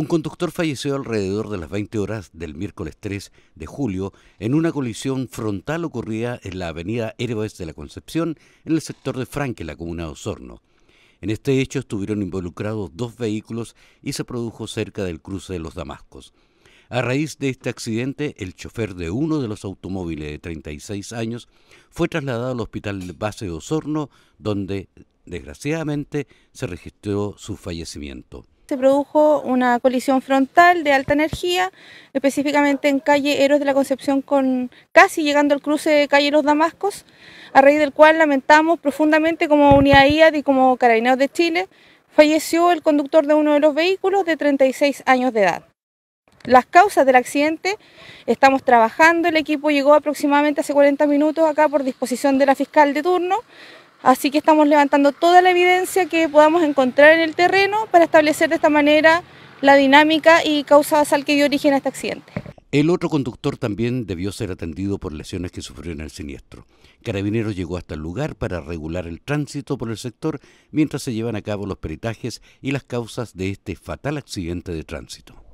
Un conductor falleció alrededor de las 20 horas del miércoles 3 de julio en una colisión frontal ocurrida en la avenida Héroes de la Concepción, en el sector de Franque, la comuna de Osorno. En este hecho estuvieron involucrados dos vehículos y se produjo cerca del cruce de los Damascos. A raíz de este accidente, el chofer de uno de los automóviles de 36 años fue trasladado al hospital base de Osorno, donde desgraciadamente se registró su fallecimiento se produjo una colisión frontal de alta energía, específicamente en calle Héroes de la Concepción, con casi llegando al cruce de calle Los Damascos, a raíz del cual lamentamos profundamente como unidad IAD y como carabineros de Chile, falleció el conductor de uno de los vehículos de 36 años de edad las causas del accidente. Estamos trabajando, el equipo llegó aproximadamente hace 40 minutos acá por disposición de la fiscal de turno, así que estamos levantando toda la evidencia que podamos encontrar en el terreno para establecer de esta manera la dinámica y causa basal que dio origen a este accidente. El otro conductor también debió ser atendido por lesiones que sufrió en el siniestro. Carabineros llegó hasta el lugar para regular el tránsito por el sector mientras se llevan a cabo los peritajes y las causas de este fatal accidente de tránsito.